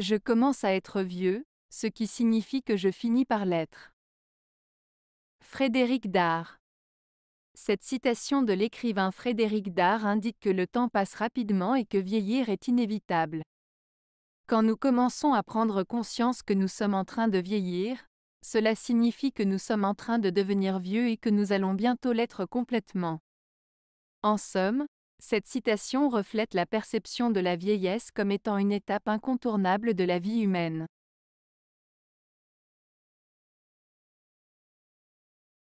Je commence à être vieux, ce qui signifie que je finis par l'être. Frédéric Dard Cette citation de l'écrivain Frédéric Dard indique que le temps passe rapidement et que vieillir est inévitable. Quand nous commençons à prendre conscience que nous sommes en train de vieillir, cela signifie que nous sommes en train de devenir vieux et que nous allons bientôt l'être complètement. En somme, cette citation reflète la perception de la vieillesse comme étant une étape incontournable de la vie humaine.